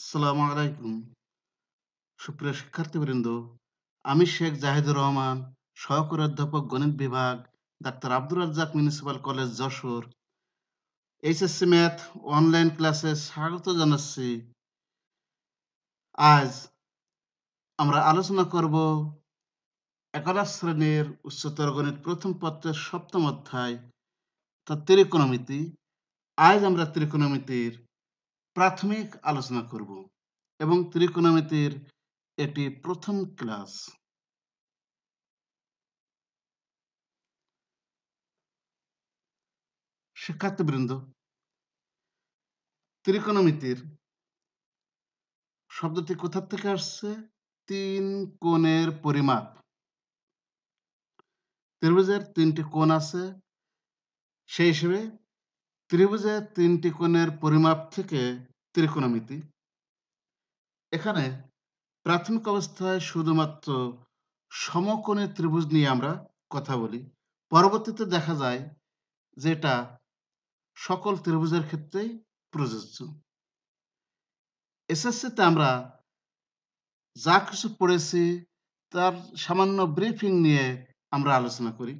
আসসালামু আলাইকুম সুপ্রিয় শিক্ষার্থীবৃন্দ আমি শেখ জাহিদুর রহমান সহকারী অধ্যাপক গণিত বিভাগ doctor Abdur Razzak municipal college Jessore HSC math online ক্লাসে স্বাগত জানাচ্ছি আজ আমরা আলোচনা করব একাদশ শ্রেণীর উচ্চতর গণিত প্রথম পত্রের সপ্তম অধ্যায় তার ত্রিকোণমিতি আজ আমরা ত্রিকোণমিতির প্রাথমিক আলোচনা করব এবং ত্রিকোণমিতির এটি প্রথম ক্লাস শিক্ষার্থীবৃন্দ ত্রিকোণমিতির শব্দটি কোথা থেকে আসছে তিন কোণের পরিমাপ ত্রিভুজের তিনটি কোণ আছে সেই হিসেবে ত্রিভুজে তিনটি কোণের পরিমাপ থেকে ত্রিকোণমিতি এখানে প্রাথমিক অবস্থায় শুধুমাত্র সমকোণের ত্রিভুজ নিয়ে আমরা কথা বলি পরবর্তীতে দেখা যায় যেটা সকল ত্রিভুজের ক্ষেত্রেই প্রযোজ্য এসএসসিতে আমরা যা কিছু পড়েছি তার সামান্য ব্রিফিং নিয়ে আমরা আলোচনা করি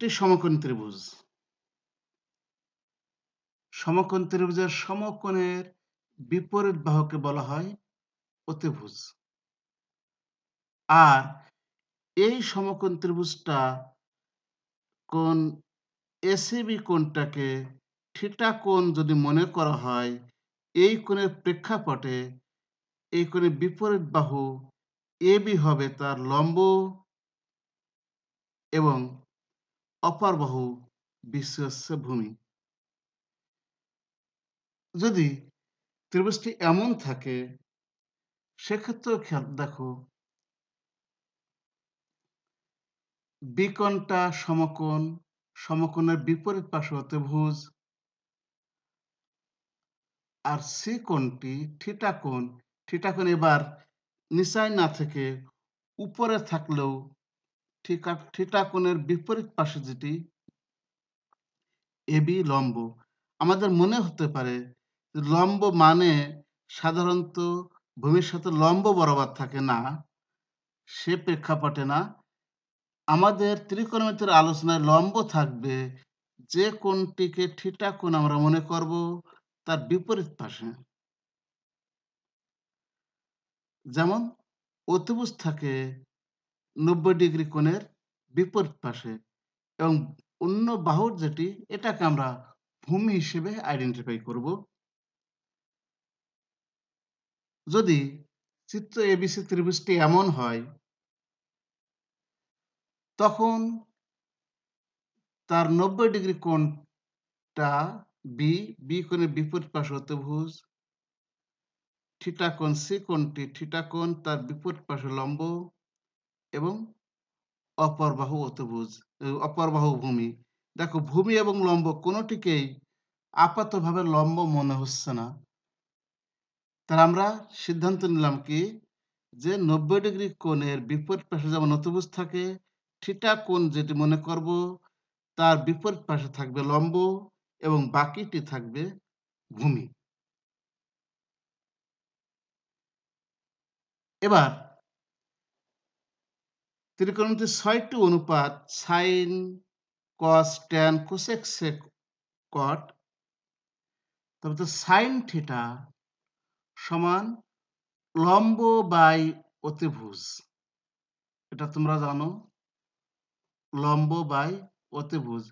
একটি সমকোণ ত্রিভুজ সমকোণ ত্রিভুজের সমকোণের বিপরীত বাহুকে বলা হয় অতিভুজ আর এই সমকোণ ত্রিভুজটা কোন এসিবি কোণটাকে থিটা কোণ যদি মনে করা হয় এই কোণের প্রেক্ষাপটে এই কোণের বিপরীত বাহু এবি হবে তার লম্ব এবং বাহু বিশ্বাস্য ভূমি যদি ত্রিভুজটি এমন থাকে সেক্ষেত্রে খেয়াল দেখো বিকোণটা সমকোণ সমকোণের বিপরীত পার্শ্ব হতে ভুজ আর সি কোণটি থিটা কোণ থিটা এবার নিচায় না থেকে উপরে থাকলেও থিটা কোণের বিপরীত পাশে যেটি এবি লম্ব আমাদের মনে হতে পারে লম্ব মানে সাধারণত ভূমির সাথে লম্ব বরাবর থাকে না সে প্রেক্ষাপটে না আমাদের ত্রিকোণমিতির আলোচনায় লম্ব থাকবে যে কোণটিকে থিটা কোণ আমরা মনে করব তার বিপরীত পাশে যেমন অতিভুজ থাকে নব্বই ডিগ্রি কোণের বিপরীত পাশে এবং অন্য বাহুর যেটি এটাকে আমরা ভূমি হিসেবে আইডেন্টিফাই করব যদি চিত্র এবিসি ত্রিভুজটি এমন হয় তখন তার নব্বই ডিগ্রি কোণটা বি বি কোণের বিপরীত পাশে অতিভুজ থিটা কোণ সি কোণটি থিটা কোণ তার বিপরীত পাশে লম্ব এবং অপরবাহু অতভুজ অপরবাহু ভূমি দেখো ভূমি এবং লম্ব কোনোটিকেই আপাতভাবে লম্ব মনে হচ্ছে না তার আমরা সিদ্ধান্ত নিলাম কি যে নব্বই ডিগ্রি কোণের বিপরীত পাশে যেমন অতভুজ থাকে ঠিটা কোণ যেটি মনে করব তার বিপরীত পাশে থাকবে লম্ব এবং বাকিটি থাকবে ভূমি এবার ত্রিকোণমিতির ছয়টি অনুপাত sine cos tan cosec cot তবে তো সাইন থিটা সমান লম্ব বাই অতিভুজ এটা তোমরা জানো লম্ব বাই অতিভুজ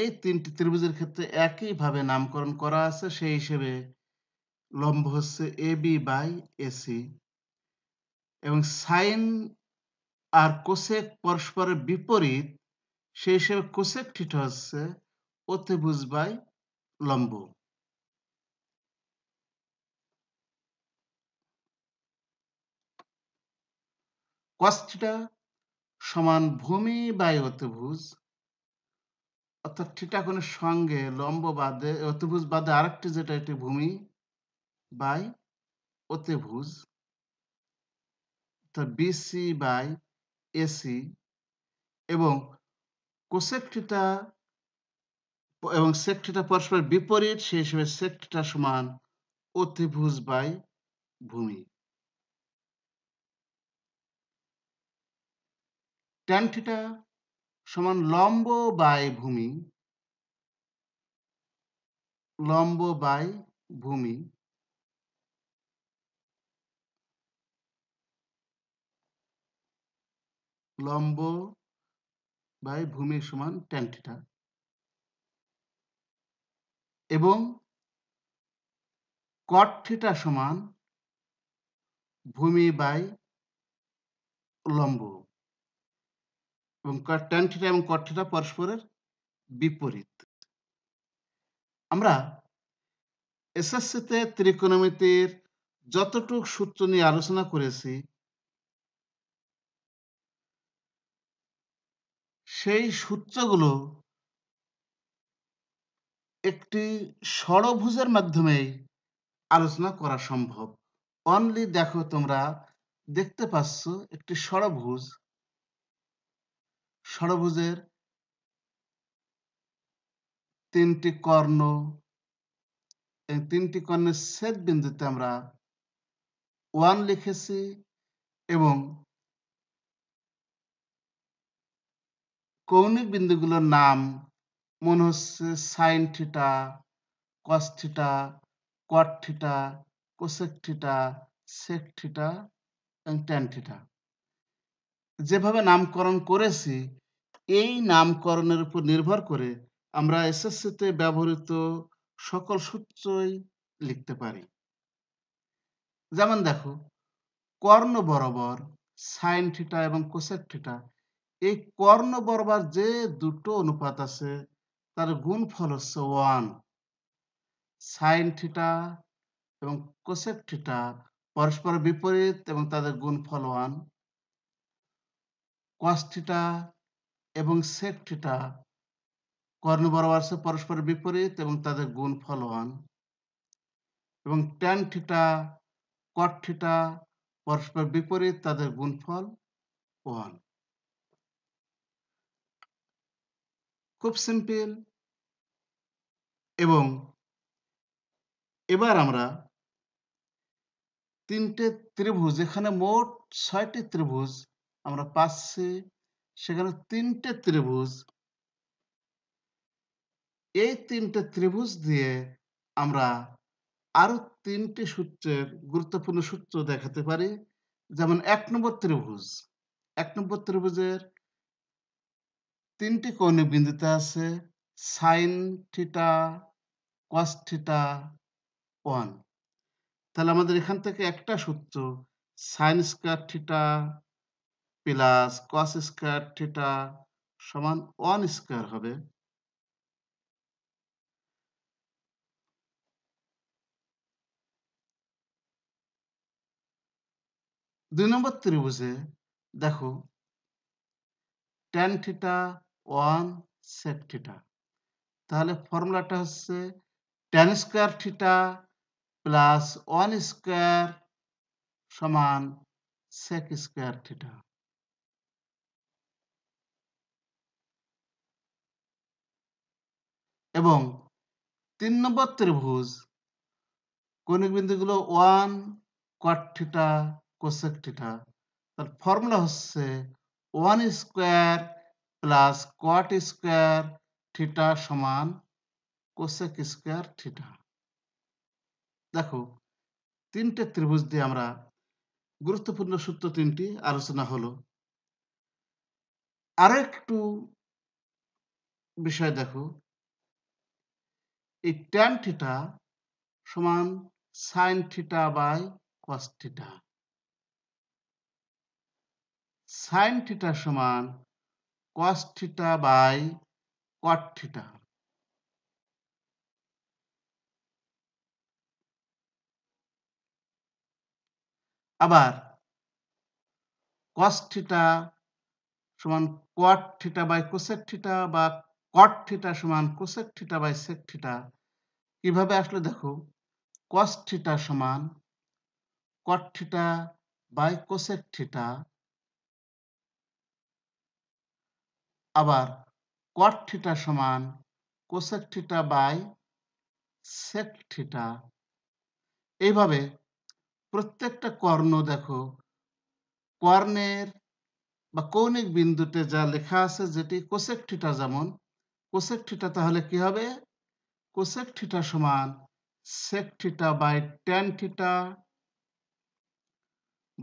এই তিনটি ত্রিভুজের ক্ষেত্রে একইভাবে নামকরণ করা আছে সেই হিসেবে লম্ব হচ্ছে এ বি বাই এসি এবং সাইন আর কোসেক পরস্পরের বিপরীত সেই হিসেবে কোসেক ঠিক হচ্ছে অতিভুজ বাই লম্ব কস্টিটা সমান ভূমি বাই অতিভুজ অর্থাৎ থিটা সঙ্গে লম্ব বাদে অতিভুজ বাদে আরেকটি যেটা এটি ভূমি বাই অতিভুজ বিসি বাই এসি এবং কোসেক থিটা এবং সেক থিটা পরস্পর বিপরীত সেই হিসেবে সেক থিটা সমান অতিভুজ বাই ভূমি ট্যান থিটা সমান লম্ব বাই ভূমি লম্ব বাই ভূমি লম্ব বাই ভূমি সমান ট্যান এবং কট সমান ভূমি বাই লম্ব এবং ট্যান এবং কট পরস্পরের বিপরীত আমরা এসএসসিতে ত্রিকোণমিতির যতটুক সূত্র নিয়ে আলোচনা করেছি সেই সূত্রগুলো একটি ষড়ভুজের মাধ্যমে আলোচনা করা সম্ভব অনলি দেখো তোমরা দেখতে পাচ্ছ একটি ষড়ভুজ ষড়ভুজের তিনটি কর্ণ তিনটি কর্ণের ছেদ বিন্দুতে আমরা ওয়ান লিখেছি এবং কৌণিক বিন্দুগুলোর নাম মনে হচ্ছে sine theta cos theta cot theta cosec theta sec theta যেভাবে নামকরণ করেছি এই নামকরণের উপর নির্ভর করে আমরা এসএসসিতে ব্যবহৃত সকল সূত্রই লিখতে পারি যেমন দেখো কর্ণ বরাবর সাইন থিটা এবং কোসেক থিটা এই কর্ণ বরবার যে দুটো অনুপাত আছে তার ফল হচ্ছে ওয়ান সাইন থিটা এবং কোসেক থিটা পরস্পর বিপরীত এবং তাদের ফল ওয়ান কস থিটা এবং সেক থিটা কর্ণ বরাবর আছে পরস্পর বিপরীত এবং তাদের গুণ ফল ওয়ান এবং ট্যান থিটা কট থিটা পরস্পর বিপরীত তাদের গুণ ফল ওয়ান খুব সিম্পল এবং এবার আমরা তিনটে ত্রিভুজ এখানে মোট ছয়টি ত্রিভুজ আমরা পাচ্ছি সেখানে তিনটে ত্রিভুজ এই তিনটে ত্রিভুজ দিয়ে আমরা আরো তিনটি সূত্রের গুরুত্বপূর্ণ সূত্র দেখাতে পারি যেমন এক নম্বর ত্রিভুজ এক নম্বর ত্রিভুজের তিনটি কৌণিক বিন্দুতে আছে sine theta cos theta one তাহলে আমাদের এখান থেকে একটা সূত্র sine square theta plus cos square theta সমান ওয়ান স্কোয়ার হবে দুই নম্বর ত্রিভুজে দেখো tan theta one sec theta তাহলে ফর্মুলাটা হচ্ছে tan square theta plus one square সমান সেক স্কোয়ার থিটা এবং তিন নম্বর ত্রিভুজ কৌণিক বিন্দুগুলো ওয়ান কোয়ার থিটা কোসেক থিটা তার ফর্মুলা হচ্ছে one square plus cot square theta সমান কোসেক স্কোয়ার থিটা দেখো তিনটে ত্রিভুজ দিয়ে আমরা গুরুত্বপূর্ণ সূত্র তিনটি আলোচনা হলো আরো বিষয় দেখো এই ট্যান থিটা সমান sine theta by cos theta sine theta সমান cos theta by cot theta আবার cos theta সমান cot theta by cosec theta বা cot theta সমান cosec theta by sec theta কিভাবে আসলে দেখো cos theta সমান cot theta by cosec theta আবার কট থিটা সমান cosec theta by sec theta এইভাবে প্রত্যেকটা কর্ণ দেখো কর্ণের বা কৌণিক বিন্দুতে যা লেখা আছে যেটি কোসেক থিটা যেমন কোসেক থিটা তাহলে কি হবে কোসেক থিটা সমান sec theta by tan theta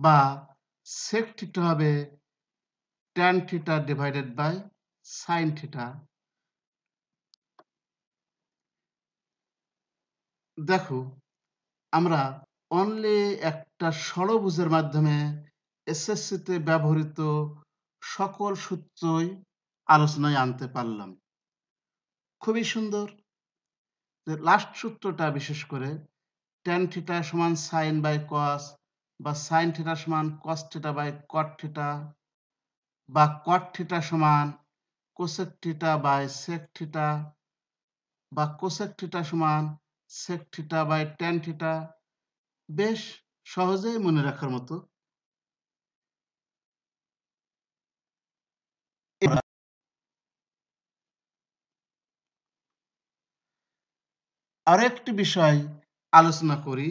বা সেক থিটা হবে tan theta divided by sin theta দেখো আমরা অনলি একটা সরবুজের মাধ্যমে তে ব্যবহৃত সকল সূত্রই আলোচনায় আনতে পারলাম খুবই সুন্দর লাস্ট সূত্রটা বিশেষ করে tan থিটা সমান সাইন বাই cos বা সাইন theta সমান cos theta by cot theta বা cot theta সমান cosec theta by sec theta বা কোসেক থিটা সমান sec theta by tan theta বেশ সহজেই মনে রাখার মতো আরেকটি বিষয় আলোচনা করি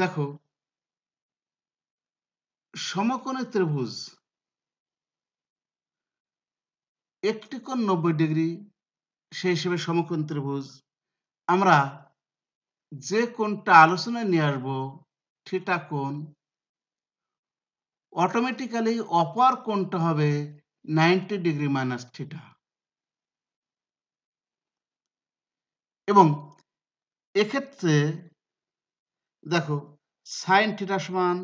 দেখো সমকোণী ত্রিভুজ একটি কোণ নব্বই ডিগ্রি সেই হিসেবে সমকোণ ত্রিভুজ আমরা যে কোণটা আলোচনায় নিয়ে আসবো থিটা কোণ অটোমেটিক্যালি অপার কোণটা হবে নাইনটি ডিগ্রি মাইনাস থিটা এবং এক্ষেত্রে দেখো সাইন থিটা সমান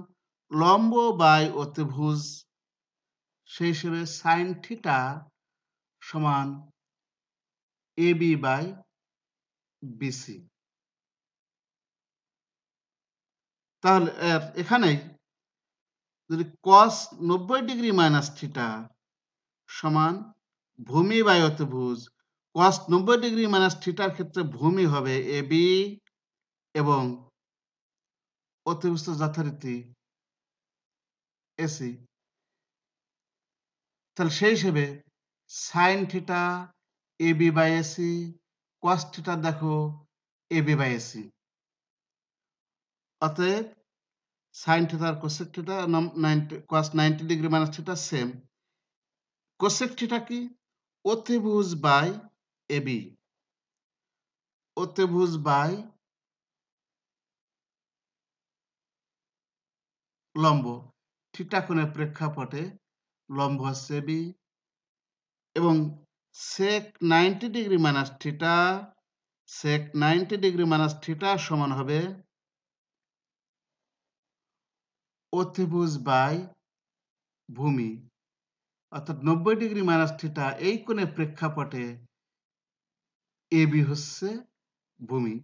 লম্ব বাই অতিভুজ সেই হিসেবে সাইন থিটা সমান এ বি বাই বিসি তাহলে এখানে যদি কস নব্বই ডিগ্রি মাইনাস থিটা সমান ভূমি বাই অতভুজ কস নব্বই ডিগ্রি মাইনাস থিটার ক্ষেত্রে ভূমি হবে এ বি এবং অতিবস্ত যথারীতি এসি তাহলে সেই হিসেবে sine theta A B by AC cos theta দেখো এ বি বাই এসি অতএব সাইন থিটা আর cosec theta cos ninety degree minus theta same cosec theta কি অতিভুজ বাই এ বি অতিভুজ বাই লম্ব থিটা কোণের প্রেক্ষাপটে লম্ব হচ্ছে বি এবং sec ninety degree minus theta sec ninety degree minus theta সমান হবে অতিভুজ বাই ভূমি অর্থাৎ নব্বই ডিগ্রি মাইনাস থিটা এই কোণে প্রেক্ষাপটে এ বি হচ্ছে ভূমি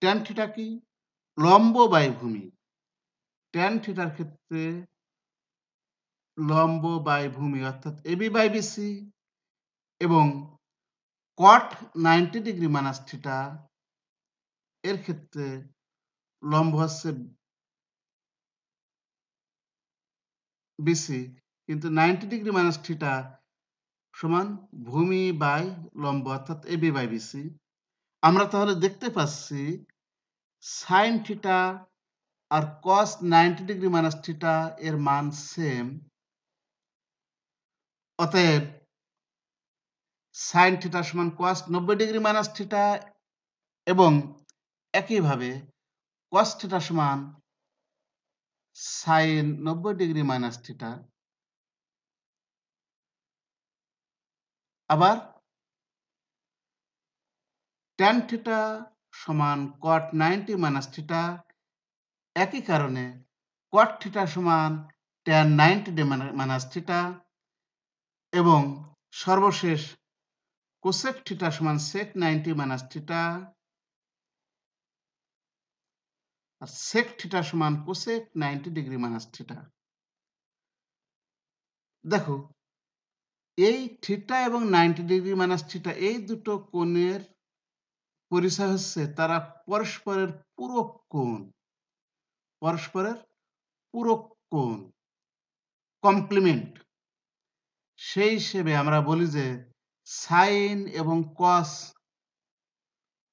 ট্যান থিটা কি লম্ব বাই ভূমি ট্যান থিটার ক্ষেত্রে লম্ব বাই ভূমি অর্থাৎ এবি বাই বিসি এবং cot ninety degree minus theta এর ক্ষেত্রে লম্ব হচ্ছে বিসি কিন্তু নাইনটি ডিগ্রি মাইনাস থিটা সমান ভূমি বাই লম্ব অর্থাৎ এবি বাই বিসি আমরা তাহলে দেখতে পাচ্ছি সাইন থিটা আর cos ninety degree minus theta এর মান সেম অতএব সাইন থিটা সমান কোয়াস নব্বই ডিগ্রি মাইনাস থিটা এবং একইভাবে কোয়াস থিটা সমান সাইন নব্বই ডিগ্রি মাইনাস থিটা আবার ট্যান থিটা সমান কট নাইনটি মাইনাস থিটা একই কারণে কট থিটা সমান ট্যান নাইনটি মাইনাস থিটা এবং সর্বশেষ কোসেক থিটা সমান সেক নাইনটি মাইনাস থিটা আর সেক থিটা সমান cosec ninety degree minus theta দেখো এই থিটা এবং নাইনটি ডিগ্রি মাইনাস থিটা এই দুটো কোণের পরিচয় হচ্ছে তারা পরস্পরের পুরো কোণ পরস্পরের পুরো কোণ কমপ্লিমেন্ট সেই হিসেবে আমরা বলি যে সাইন এবং কস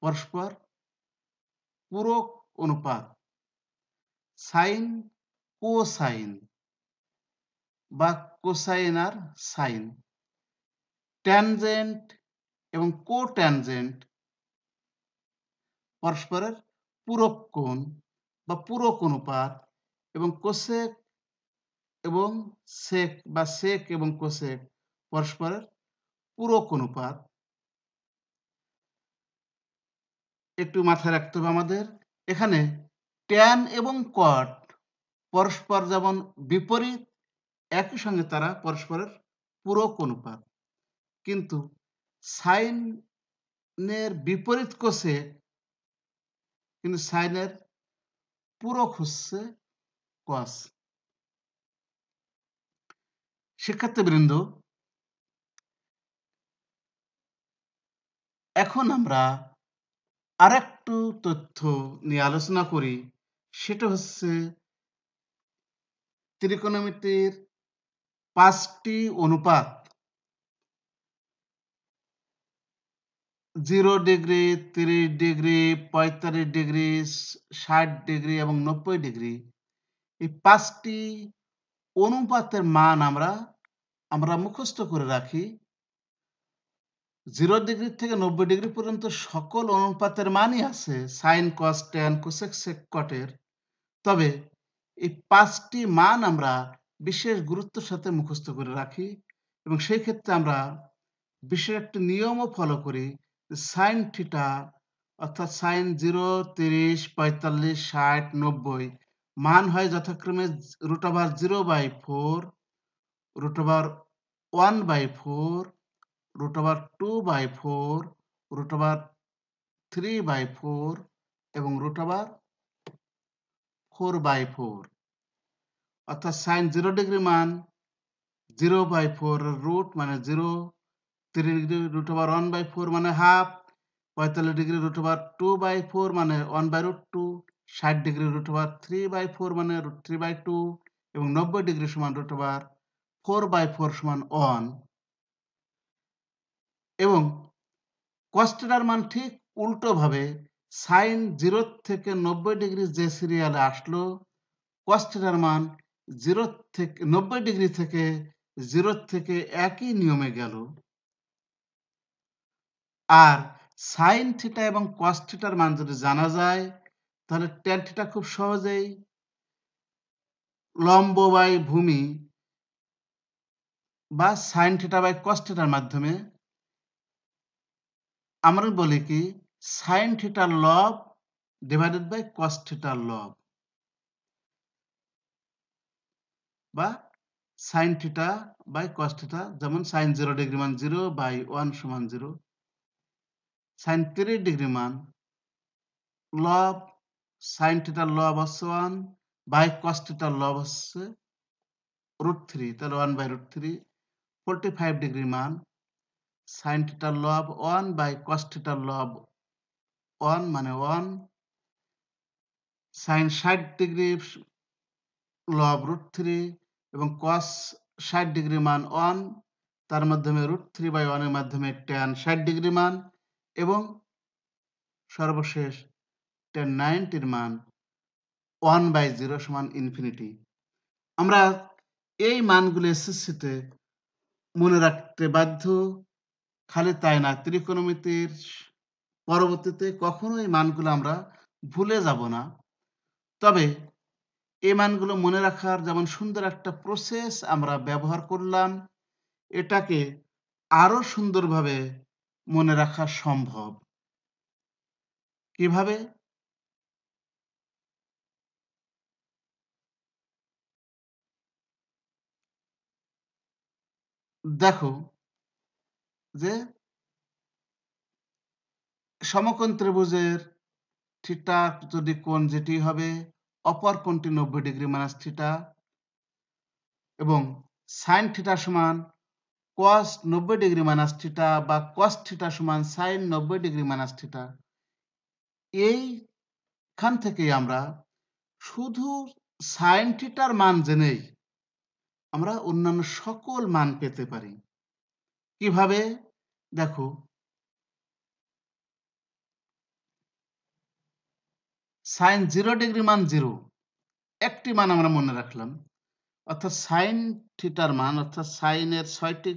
পরস্পর পূরক অনুপাত সাইন কোসাইন বা কোসাইন আর সাইন ট্যানজেন্ট এবং কো ট্যানজেন্ট পরস্পরের পূরক কোণ বা পূরক অনুপাত এবং কোসেক এবং সেক বা সেক এবং কোসেক পরস্পরের পুরক অনুপাত একটু মাথায় রাখতে হবে আমাদের এখানে ট্যান এবং কট পরস্পর যেমন বিপরীত একই সঙ্গে তারা পরস্পরের পুরক অনুপাত কিন্তু সাইনের বিপরীত কোষে কিন্তু সাইনের পুরক হচ্ছে কস শিক্ষার্থীবৃন্দ এখন আমরা আর একটু তথ্য নিয়ে আলোচনা করি সেটা হচ্ছে ত্রিকোণমিতির পাঁচটি অনুপাত জিরো ডিগ্রি তিরিশ ডিগ্রি পঁয়তাল্লিশ ডিগ্রি ষাট ডিগ্রি এবং নব্বই ডিগ্রি এই পাঁচটি অনুপাতের মান আমরা আমরা মুখস্থ করে রাখি জিরো ডিগ্রি থেকে নব্বই ডিগ্রি পর্যন্ত সকল অনুপাতের মানই আছে সাইন কস ট্যান কোসেক সেকটের তবে এই পাঁচটি মান আমরা বিশেষ গুরুত্বের সাথে মুখস্থ করে রাখি এবং সেই ক্ষেত্রে আমরা বিশেষ একটি নিয়মও ফলো করি সাইন থিটা অর্থাৎ সাইন জিরো তিরিশ পঁয়তাল্লিশ ষাট নব্বই মান হয় যথাক্রমে রুট আবার zero by four root over 1 by 4 root over 2 by 4 root over 3 by 4 এবং root over 4 by 4 অর্থাৎ sin 0 degree মান 0 by 4 root মানে 0 3 degree root over 1 by 4 মানে half, 45 degree root over 2 by 4 মানে 1 by root 2 60 degree root over 3 by 4 মানে root 3 by 2 এবং 90 degree সমান root over 4 by 4 সমান 1 এবং cos কস্টেটার মান ঠিক উল্টো ভাবে sin 0 থেকে 90 ডিগ্রি যে সিরিয়ালে আসলো cos কস্টেটার মান 0 থেকে 90 ডিগ্রি থেকে 0 থেকে একই নিয়মে গেল আর sin থিটা এবং কস থিটার মান যদি জানা যায় তাহলে tan থিটা খুব সহজেই লম্ব বাই ভূমি বা সাইন থিটা বাই কস থিটার মাধ্যমে আমরা বলি কি সাইন থিটার লব ডিভাইডেড বাই কস থিটার লব বা sine theta by cos theta যেমন সাইন জিরো ডিগ্রি মান জিরো বাই ওয়ান সমান জিরো সাইন থ্রি ডিগ্রি মান লব সাইন থিটার লব হচ্ছে ওয়ান বাই কস থিটার লব হচ্ছে রুট থ্রি তাহলে one by root three forty five degree মান সাইন থিটার লব ওয়ান বাই কস থিটার লব ওয়ান মানে ওয়ান সাইন ষাট ডিগ্রি লব রুট থ্রি এবং কস ষাট ডিগ্রি মান ওয়ান তার মাধ্যমে রুট থ্রি বাই ওয়ানের মাধ্যমে টেন ষাট ডিগ্রি মান এবং সর্বশেষ টেন নাইনটির মান ওয়ান বাই জিরো সমান ইনফিনিটি আমরা এই মানগুলি এসএসসিতে মনে রাখতে বাধ্য খালি তাই না ত্রিকোণমিতির পরবর্তীতে কখনো এই মানগুলো আমরা ভুলে যাব না তবে এই মানগুলো মনে রাখার যেমন সুন্দর একটা প্রসেস আমরা ব্যবহার করলাম এটাকে আরো সুন্দরভাবে মনে রাখা সম্ভব কিভাবে দেখো যে সমকোণ ত্রিভুজের থিটা যদি কোণ যেটি হবে অপর কোণটি নব্বই ডিগ্রি মাইনাস থিটা এবং সাইন থিটা সমান কস নব্বই ডিগ্রি মাইনাস থিটা বা কস থিটা সমান সাইন নব্বই ডিগ্রি মাইনাস থিটা এইখান থেকেই আমরা শুধু সাইন থিটার মান জেনেই আমরা অন্যান্য সকল মান পেতে পারি কিভাবে দেখো সাইন জিরো ডিগ্রি মান জিরো একটি মান আমরা মনে রাখলাম অর্থাৎ সাইন থিটার মান অর্থাৎ সাইনের ছয়টি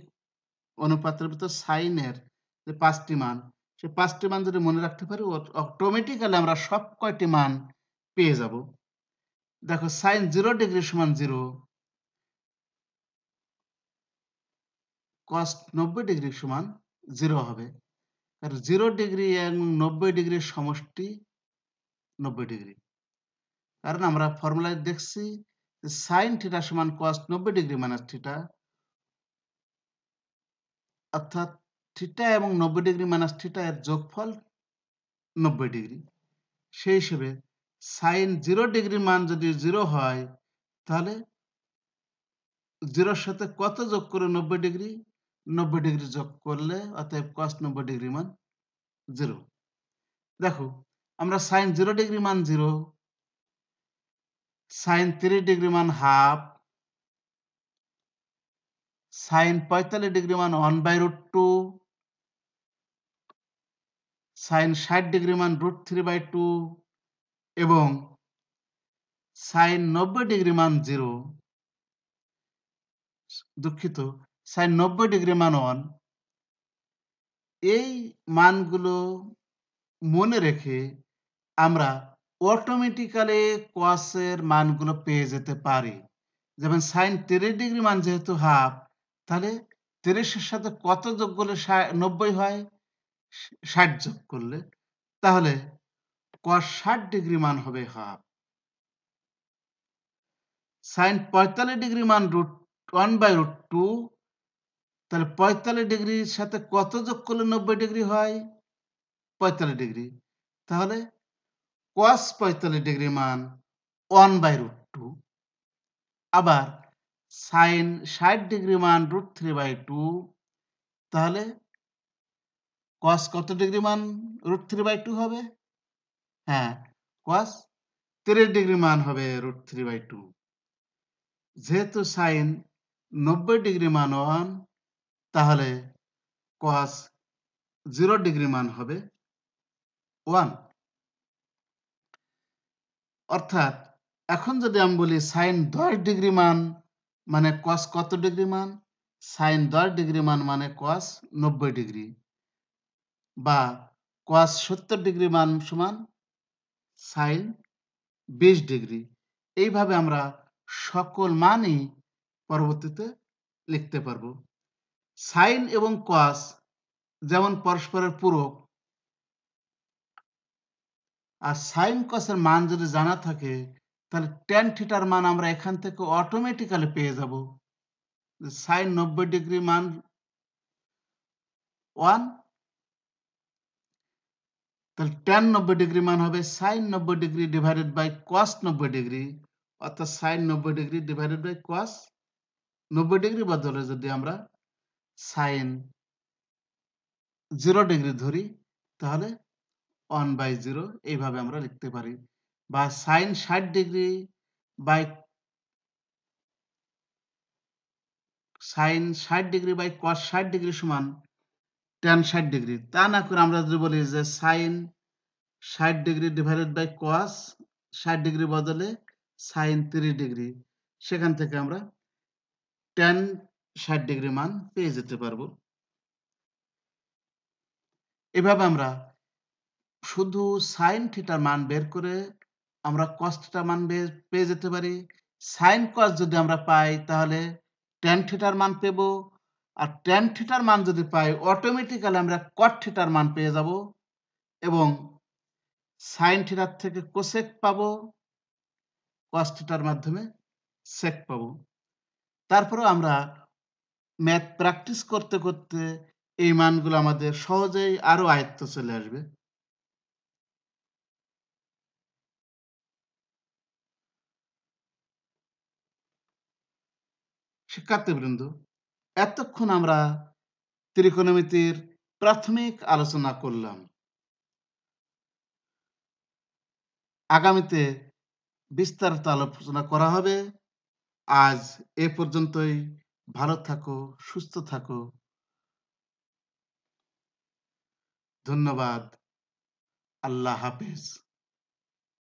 অনুপাতের ভিতর সাইনের যে পাঁচটি মান সে পাঁচটি মান যদি মনে রাখতে পারি অটোমেটিক্যালি আমরা সব কয়টি মান পেয়ে যাব দেখো সাইন জিরো ডিগ্রি সমান জিরো cos 90 ডিগ্রি সমান 0 হবে কারণ 0 ডিগ্রি এবং 90 ডিগ্রির সমষ্টি 90 ডিগ্রি কারণ আমরা ফর্মুলায় দেখছি sin θ সমান cos 90 ডিগ্রি মানে θ অর্থাৎ θ এবং 90 ডিগ্রি মানে θ এর যোগফল 90 ডিগ্রি সেই হিসেবে sin 0 ডিগ্রি মান যদি 0 হয় তাহলে 0 এর সাথে কত যোগ করে 90 ডিগ্রি নব্বই ডিগ্রি যোগ করলে অতএব cos নব্বই ডিগ্রি মান জিরো দেখো আমরা সাইন 0 ডিগ্রি মান জিরো সাইন তিরিশ ডিগ্রি মান 1/2 সাইন পঁয়তাল্লিশ ডিগ্রি মান one by sin two sine degree মান √3 থ্রি বাই টু এবং সাইন নব্বই ডিগ্রি মান জিরো দুঃখিত সাইন নব্বই ডিগ্রি মান ওয়ান এই মানগুলো মনে রেখে আমরা অটোমেটিক্যালি কোয়াসের মানগুলো পেয়ে যেতে পারি যেমন সাইন তিরিশ ডিগ্রি মান যেহেতু হাফ তাহলে তিরিশের সাথে কত যোগ করলে নব্বই হয় ষাট যোগ করলে তাহলে কোয়াস ষাট ডিগ্রি মান হবে হাফ সাইন পঁয়তাল্লিশ ডিগ্রি মান root one by root two তাহলে পঁয়তাল্লিশ ডিগ্রির সাথে কত যোগ করলে নব্বই ডিগ্রি হয় পঁয়তাল্লিশ ডিগ্রি তাহলে কস পঁয়তাল্লিশ ডিগ্রি মান ওয়ান বাই রুট টু আবার সাইন ষাট ডিগ্রি মান রুট থ্রি বাই টু তাহলে কস কত ডিগ্রি মান রুট থ্রি বাই টু হবে হ্যাঁ কস তিরিশ ডিগ্রি মান হবে রুট থ্রি বাই টু যেহেতু সাইন নব্বই ডিগ্রি মান ওয়ান তাহলে কস জিরো ডিগ্রি মান হবে ওয়ান অর্থাৎ এখন যদি আমি বলি সাইন দশ ডিগ্রি মান মানে কস কত ডিগ্রি মান সাইন দশ ডিগ্রি মান মানে কস নব্বই ডিগ্রি বা কস সত্তর ডিগ্রি মান সমান সাইন বিশ ডিগ্রি এইভাবে আমরা সকল মানই পরবর্তীতে লিখতে পারবো সাইন এবং কস যেমন পরস্পরের পূরক আর সাইন কসের মান যদি জানা থাকে তাহলে টেন থিটার মান আমরা এখান থেকে অটোমেটিক্যালি পেয়ে যাব সাইন নব্বই ডিগ্রি মান ওয়ান তাহলে টেন নব্বই ডিগ্রি মান হবে সাইন নব্বই ডিগ্রি ডিভাইডেড বাই কস নব্বই ডিগ্রি অর্থাৎ সাইন নব্বই ডিগ্রি ডিভাইডেড বাই কস নব্বই ডিগ্রি বদলে যদি আমরা সাইন জিরো ডিগ্রি ধরি তাহলে ওয়ান বাই জিরো এইভাবে আমরা লিখতে পারি বা সাইন ষাট ডিগ্রি বাই সাইন ষাট ডিগ্রি বাই কস ষাট ডিগ্রি সমান টেন ষাট ডিগ্রি তা না করে আমরা যদি বলি যে সাইন ষাট ডিগ্রি ডিভাইডেড বাই কস ষাট ডিগ্রি বদলে সাইন তিরিশ ডিগ্রি সেখান থেকে আমরা টেন ষাট ডিগ্রি মান পেয়ে যেতে পারবো এভাবে আমরা শুধু সাইন থিটার মান বের করে আমরা কস থিটার মান পেয়ে যেতে পারি সাইন কস যদি আমরা পাই তাহলে ট্যান থিটার মান পেব আর ট্যান থিটার মান যদি পাই অটোমেটিক্যালি আমরা কট থিটার মান পেয়ে যাব এবং সাইন থিটার থেকে কোসেক পাব কস থিটার মাধ্যমে সেক পাব তারপরেও আমরা ম্যাথ প্র্যাকটিস করতে করতে এই মানগুলো আমাদের সহজেই আরো আয়ত্ত চলে আসবে শিক্ষার্থীবৃন্দ এতক্ষণ আমরা ত্রিকোণমিতির প্রাথমিক আলোচনা করলাম আগামীতে বিস্তারিত আলোচনা করা হবে আজ এ পর্যন্তই ভালো থাকো সুস্থ থাকো ধন্যবাদ আল্লাহ হাফেজ